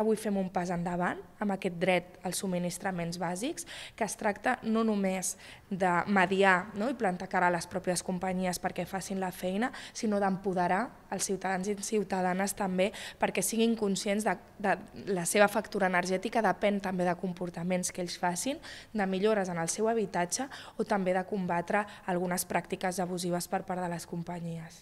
Avui fem un pas endavant amb aquest dret als subministraments bàsics, que es tracta no només de mediar no, i plantar cara a les pròpies companyies perquè facin la feina, sinó d'empoderar els ciutadans i ciutadanes també perquè siguin conscients de, de la seva factura energètica depèn també de comportaments que ells facin, de millores en el seu habitatge o també de combatre algunes pràctiques abusives per part de les companyies.